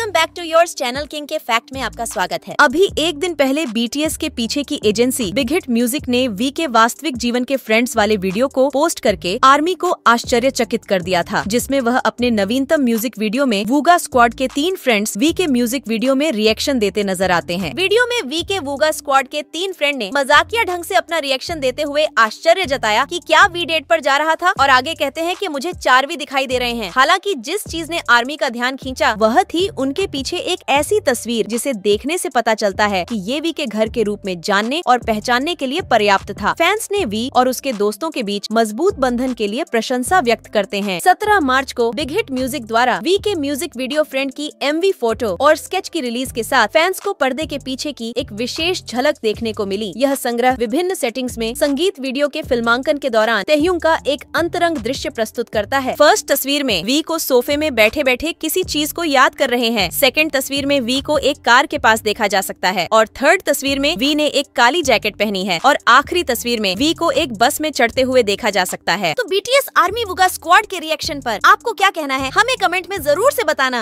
welcome back to your channel king के fact में आपका स्वागत है अभी एक दिन पहले बीटीएस के पीछे की एजेंसी बिग हिट म्यूजिक ने वी के वास्तविक जीवन के फ्रेंड्स वाले वीडियो को पोस्ट करके आर्मी को आश्चर्यचकित कर दिया था जिसमें वह अपने नवीनतम म्यूजिक वीडियो में वूगा स्क्वाड के तीन फ्रेंड्स वी के म्यूजिक वीडियो में रिएक्शन देते नजर आते हैं वीडियो में वी के वूगा स्क्वाड के तीन फ्रेंड ने मजाकिया ढंग ऐसी अपना रिएक्शन देते हुए आश्चर्य जताया की क्या वी डेट आरोप जा रहा था और आगे कहते हैं की मुझे चार दिखाई दे रहे हैं हालांकि जिस चीज ने आर्मी का ध्यान खींचा वह थी उन उनके पीछे एक ऐसी तस्वीर जिसे देखने से पता चलता है कि ये वी के घर के रूप में जानने और पहचानने के लिए पर्याप्त था फैंस ने वी और उसके दोस्तों के बीच मजबूत बंधन के लिए प्रशंसा व्यक्त करते हैं सत्रह मार्च को बिग हिट म्यूजिक द्वारा वी के म्यूजिक वीडियो फ्रेंड की एम फोटो और स्केच की रिलीज के साथ फैंस को पर्दे के पीछे की एक विशेष झलक देखने को मिली यह संग्रह विभिन्न सेटिंग्स में संगीत वीडियो के फिल्मांकन के दौरान तेह्यूंग का एक अंतरंग दृश्य प्रस्तुत करता है फर्स्ट तस्वीर में वी को सोफे में बैठे बैठे किसी चीज को याद कर रहे हैं है सेकंड तस्वीर में वी को एक कार के पास देखा जा सकता है और थर्ड तस्वीर में वी ने एक काली जैकेट पहनी है और आखिरी तस्वीर में वी को एक बस में चढ़ते हुए देखा जा सकता है तो बीटीएस आर्मी वुगा स्क्वाड के रिएक्शन आरोप आपको क्या कहना है हमें कमेंट में जरूर ऐसी बताना